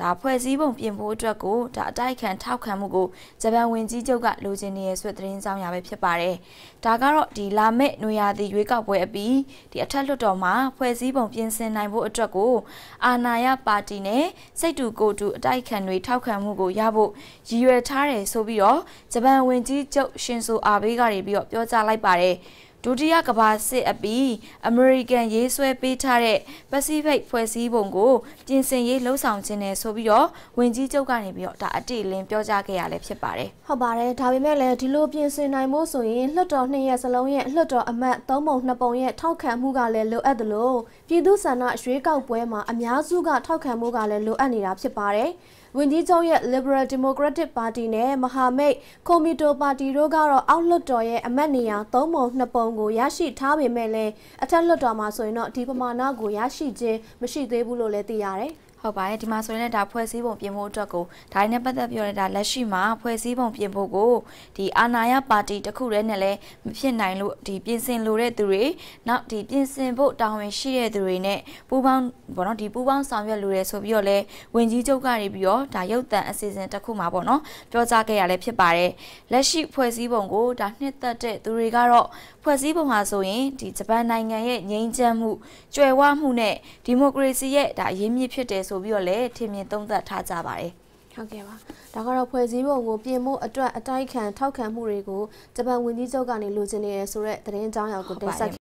ဒါဖွဲ့စည်းပုံပြင်ဖို့အတွက်ကိုဒါအတိုက်ခံထောက်ခံမှုကိုဂျပန်ဝန်ကြီးချုပ်ကလိုချင်နေရဆိုတဲ့သတင်းကြောင်းရပဲဖြစ်ပါတယ်။ဒါကတော့ဒီလာမယ့်နွေရာသီရွေးကောက်ပွဲအပြီးဒီအထက်လွှတ်တော်မှာဖွဲ့စည်းပုံပြင်ဆင်နိုင်ဖို့အတွက်ကိုအာဏာရပါတီနဲ့စိတ်တူကိုတူအတိုက်ခံတွေ ထောက်ခံမှုကိုရဖို့ရည်ရွယ်ထားတယ်ဆိုပြီးတော့ဂျပန်ဝန်ကြီးချုပ်ရှင်ဆိုအာဘေးကနေပြီးတော့ပြောကြားလိုက်ပါတယ်။ဒုတိယကမ္ဘာစစ်အပြီးအမေရိကန်ရေးဆွဲပေးထားတဲ့ Pacific ဖွဲ့စည်းပုံကိုပြင်ဆင်ရေးလှုံ့ဆော်ခြင်းနဲ့ဆိုပြီးတော့ဝင်ကြီးချုပ်ကနေပြီးတော့ဒါအတိအလင်းပြောကြားခဲ့ရလဲဖြစ်ပါတယ်။ဟုတ်ပါတယ်။ဒါပေမဲ့လည်းဒီလိုပြင်ဆင်နိုင်ဖို့ဆိုရင်လွှတ်တော်နှစ်ရက်စလုံးရဲ့လွှတ်တော်အမတ်၃ပုံ၂ပုံရဲ့ထောက်ခံမှုကလည်းလိုအပ်သလိုပြည်သူ့ဆန္ဒရွေးကောက်ပွဲမှာအများစုကထောက်ခံမှုကလည်းလိုအပ်နေတာဖြစ်ပါတယ်။ဝန်ကြီးချုပ်ရဲ့ Liberal Democratic Party နဲ့မဟာမိတ် Komito Party တို့ကတော့အောက်လွှတ်တော်ရဲ့အမတ်နေရာ၃ပုံ၂ပုံလုံးကိုရရှိထားပေမဲ့လည်းအထက်လွှတ်တော်မှာဆိုရင်တော့ဒီပမာဏကိုရရှိခြင်းမရှိသေးဘူးလို့လည်းသိရတယ်။ဟုတ်ပါတယ်ဒီမှာဆိုရင်လည်းဒါဖွဲ့စည်းပုံပြင်ဖို့အတွက်ကိုဒါနဲ့ပတ်သက်ပြောနေတာလက်ရှိမှာဖွဲ့စည်းပုံပြင်ဖို့ကိုဒီအာဏာရပါတီတစ်ခုတည်းနဲ့လည်းမဖြစ်နိုင်လို့ဒီပြင်ဆင်လိုတဲ့သူတွေနောက်ဒီပြင်ဆင်ဖို့တာဝန်ရှိတဲ့သူတွေနဲ့ပူးပေါင်းဘောနော်ဒီပူးပေါင်းဆောင်ရွက်လိုတယ်ဆိုပြီးတော့လည်းဝင်ကြီးချုပ်ကနေပြီးတော့ဒါရုပ်သံအစီအစဉ်တစ်ခုမှာပေါ့နော်ပြောကြားခဲ့ရလည်းဖြစ်ပါတယ်လက်ရှိဖွဲ့စည်းပုံကိုဒါနှစ်သက်တဲ့သူတွေကတော့ဖွဲ့စည်းပုံဟာဆိုရင်ဒီဂျပန်နိုင်ငံရဲ့ငြိမ်းချမ်းမှုကြွယ်ဝမှုနဲ့ဒီမိုကရေစီရဲ့ဒါအရေးမြစ်ဖြစ်တယ်ဆိုပြီးတော့လည်းထင်မြင်သုံးသပ်ထားကြပါတယ်ဟုတ်ကဲ့ပါဒါကတော့ဖွဲ့စည်းပုံကိုပြင်ဖို့အတွက်အတိုက်ခံထောက်ခံမှုတွေကိုဂျပန်ဝန်ကြီးချုပ်ကနေလိုချင်နေရဆိုတဲ့သတင်းအကြောင်းအရာကိုတင်ဆက်